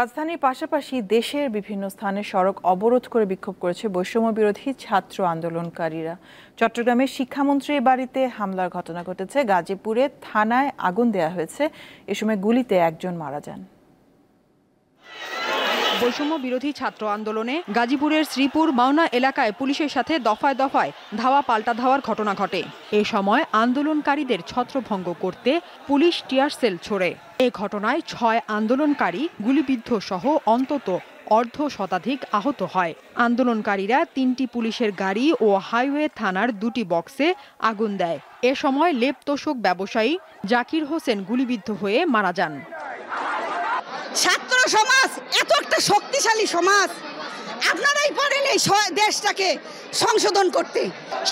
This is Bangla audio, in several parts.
রাজধানীর পাশাপাশি দেশের বিভিন্ন স্থানে সড়ক অবরোধ করে বিক্ষোভ করেছে বৈষম্য বিরোধী ছাত্র আন্দোলনকারীরা চট্টগ্রামের শিক্ষামন্ত্রীর বাড়িতে হামলার ঘটনা ঘটেছে গাজীপুরে থানায় আগুন দেয়া হয়েছে এ সময় গুলিতে একজন মারা যান বৈষম্য বিরোধী ছাত্র আন্দোলনে গাজীপুরের শ্রীপুর মাওনা এলাকায় পুলিশের সাথে দফায় দফায় ধাওয়া পাল্টা ধাওয়ার ঘটনা ঘটে এ সময় আন্দোলনকারীদের ছত্রভঙ্গ করতে পুলিশ টিয়ার সেল ছোড়ে এ ঘটনায় ছয় আন্দোলনকারী গুলিবিদ্ধ সহ অন্তত অর্ধ শতাধিক আহত হয় আন্দোলনকারীরা তিনটি পুলিশের গাড়ি ও হাইওয়ে থানার দুটি বক্সে আগুন দেয় এ সময় লেপতোষক ব্যবসায়ী জাকির হোসেন গুলিবিদ্ধ হয়ে মারা যান বড় সমাজ এত একটা শক্তিশালী সমাজ আপনারাই পারেন এই দেশটাকে সংশোধন করতে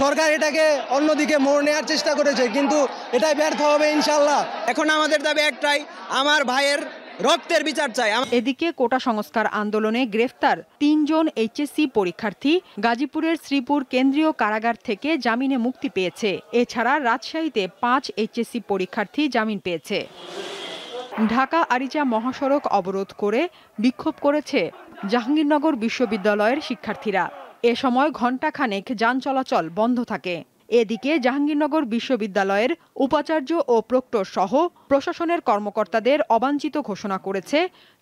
সরকার এটাকে অন্যদিকে মোড় নেওয়ার চেষ্টা করেছে কিন্তু এটাই ব্যর্থ হবে ইনশাল্লাহ এখন আমাদের দাবি একটাই আমার ভাইয়ের রক্তের বিচার চাই এদিকে কোটা সংস্কার আন্দোলনে গ্রেফতার তিনজন এইচএসসি পরীক্ষার্থী গাজীপুরের শ্রীপুর কেন্দ্রীয় কারাগার থেকে জামিনে মুক্তি পেয়েছে এছাড়া রাজশাহীতে পাঁচ এইচএসসি পরীক্ষার্থী জামিন পেয়েছে ঢাকা আরিচা মহাসড়ক অবরোধ করে বিক্ষোভ করেছে জাহাঙ্গীরনগর বিশ্ববিদ্যালয়ের শিক্ষার্থীরা এ সময় ঘণ্টাখানেক যান চলাচল বন্ধ থাকে এদিকে জাহাঙ্গীরনগর বিশ্ববিদ্যালয়ের উপাচার্য ও প্রক্টর সহ প্রশাসনের কর্মকর্তাদের অবাঞ্ছিত ঘোষণা করেছে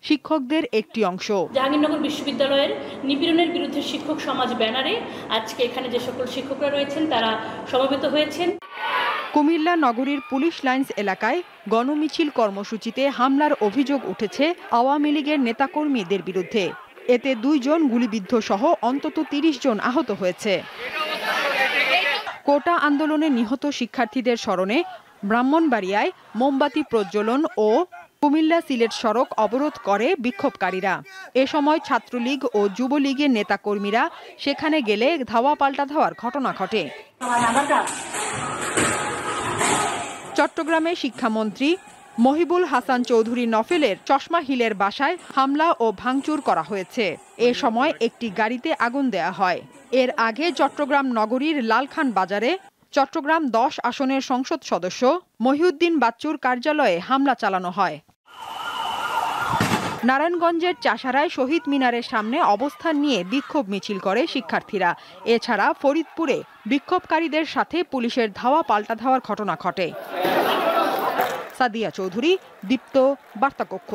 শিক্ষকদের একটি অংশ জাহাঙ্গীরনগর বিশ্ববিদ্যালয়ের নিপীড়নের বিরুদ্ধে শিক্ষক সমাজ ব্যানারে আজকে এখানে যে সকল শিক্ষকরা রয়েছেন তারা সমবেত হয়েছেন কুমিল্লা নগরীর পুলিশ লাইন্স এলাকায় গণমিছিল কর্মসূচিতে হামলার অভিযোগ উঠেছে আওয়ামী লীগের নেতাকর্মীদের বিরুদ্ধে এতে দুইজন গুলিবিদ্ধ সহ অন্তত তিরিশ জন আহত হয়েছে কোটা আন্দোলনে নিহত শিক্ষার্থীদের স্মরণে ব্রাহ্মণবাড়িয়ায় মোমবাতি প্রজ্বলন ও কুমিল্লা সিলেট সড়ক অবরোধ করে বিক্ষোভকারীরা এ সময় ছাত্রলীগ ও যুবলীগের নেতাকর্মীরা সেখানে গেলে ধাওয়া পাল্টা ধাওয়ার ঘটনা ঘটে চট্টগ্রামে শিক্ষামন্ত্রী মহিবুল হাসান চৌধুরী নফেলের চশমা হিলের বাসায় হামলা ও ভাঙচুর করা হয়েছে এ সময় একটি গাড়িতে আগুন দেয়া হয় এর আগে চট্টগ্রাম নগরীর লালখান বাজারে চট্টগ্রাম দশ আসনের সংসদ সদস্য মহিউদ্দিন বাচ্চুর কার্যালয়ে হামলা চালানো হয় নারায়ণগঞ্জের চাষারায় শহীদ মিনারের সামনে অবস্থান নিয়ে বিক্ষোভ মিছিল করে শিক্ষার্থীরা এছাড়া ফরিদপুরে বিক্ষোভকারীদের সাথে পুলিশের ধাওয়া পাল্টা ধাওয়ার ঘটনা ঘটে সাদিয়া চৌধুরী দীপ্ত বার্তাকক্ষ